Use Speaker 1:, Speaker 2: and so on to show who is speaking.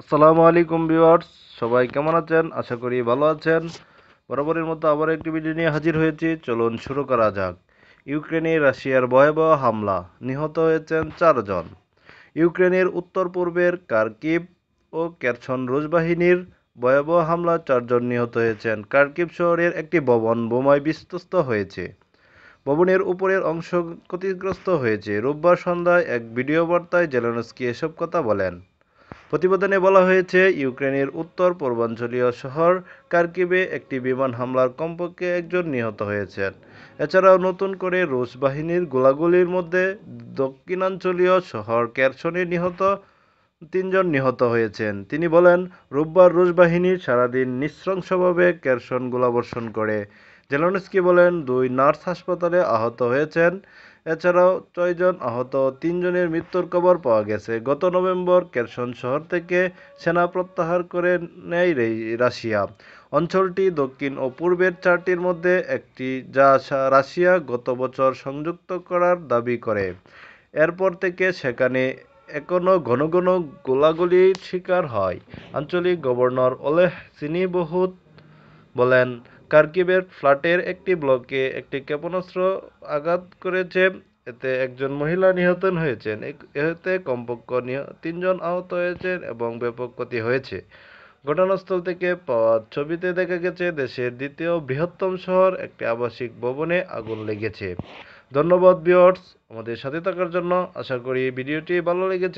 Speaker 1: আসসালামু আলাইকুম ভিউয়ার্স সবাই কেমন আছেন আশা করি ভালো আছেন বরাবরের মতো আবার একটি ভিডিও নিয়ে হাজির হয়েছি চলুন শুরু করা যাক ইউক্রেনে রাশিয়ার ভয়াবহ হামলা নিহত হয়েছেন চারজন ইউক্রেনের উত্তর পূর্বের কার্কিভ ও ক্যারছন রুশ বাহিনীর ভয়াবহ হামলা চারজন নিহত হয়েছেন কার্কিভ শহরের একটি ভবন বোমায় বিস্তস্ত হয়েছে ভবনের উপরের অংশ ক্ষতিগ্রস্ত হয়েছে রোববার সন্ধ্যায় এক ভিডিও বার্তায় জেলানস্কি এসব কথা বলেন প্রতিবেদনে বলা হয়েছে ইউক্রেনের উত্তর পূর্বাঞ্চলীয় শহর কার্কিবে একটি বিমান হামলার কমপক্ষে একজন নিহত হয়েছেন এছাড়াও নতুন করে রুশ বাহিনীর গোলাগুলির মধ্যে দক্ষিণাঞ্চলীয় শহর ক্যারসনে নিহত তিনজন নিহত হয়েছেন তিনি বলেন রোববার রুশ বাহিনী সারাদিন নৃশংসভাবে ক্যারসন গোলাবর্ষণ করে জেলানস্কি বলেন দুই নার্স হাসপাতালে আহত হয়েছেন এছাড়াও ছয়জন আহত তিনজনের মৃত্যুর খবর পাওয়া গেছে গত নভেম্বর কেরসন শহর থেকে সেনা প্রত্যাহার করে নেয় রাশিয়া অঞ্চলটি দক্ষিণ ও পূর্বের চারটির মধ্যে একটি যা রাশিয়া গত বছর সংযুক্ত করার দাবি করে এরপর থেকে সেখানে এখনও ঘন ঘন গোলাগুলির শিকার হয় আঞ্চলিক গভর্নর ওলেহ সিনিবহুত বলেন কার্কিবের ফ্ল্যাটের একটি ব্লকে একটি ক্ষেপণাস্ত্র আঘাত করেছে এতে একজন মহিলা নিহত হয়েছেন এতে কমপক্ষ তিনজন আহত হয়েছেন এবং ব্যাপক ক্ষতি হয়েছে ঘটনাস্থল থেকে পাওয়া ছবিতে দেখা গেছে দেশের দ্বিতীয় বৃহত্তম শহর একটি আবাসিক ভবনে আগুন লেগেছে ধন্যবাদ বিয়র্স আমাদের সাথে থাকার জন্য আশা করি ভিডিওটি ভালো লেগেছে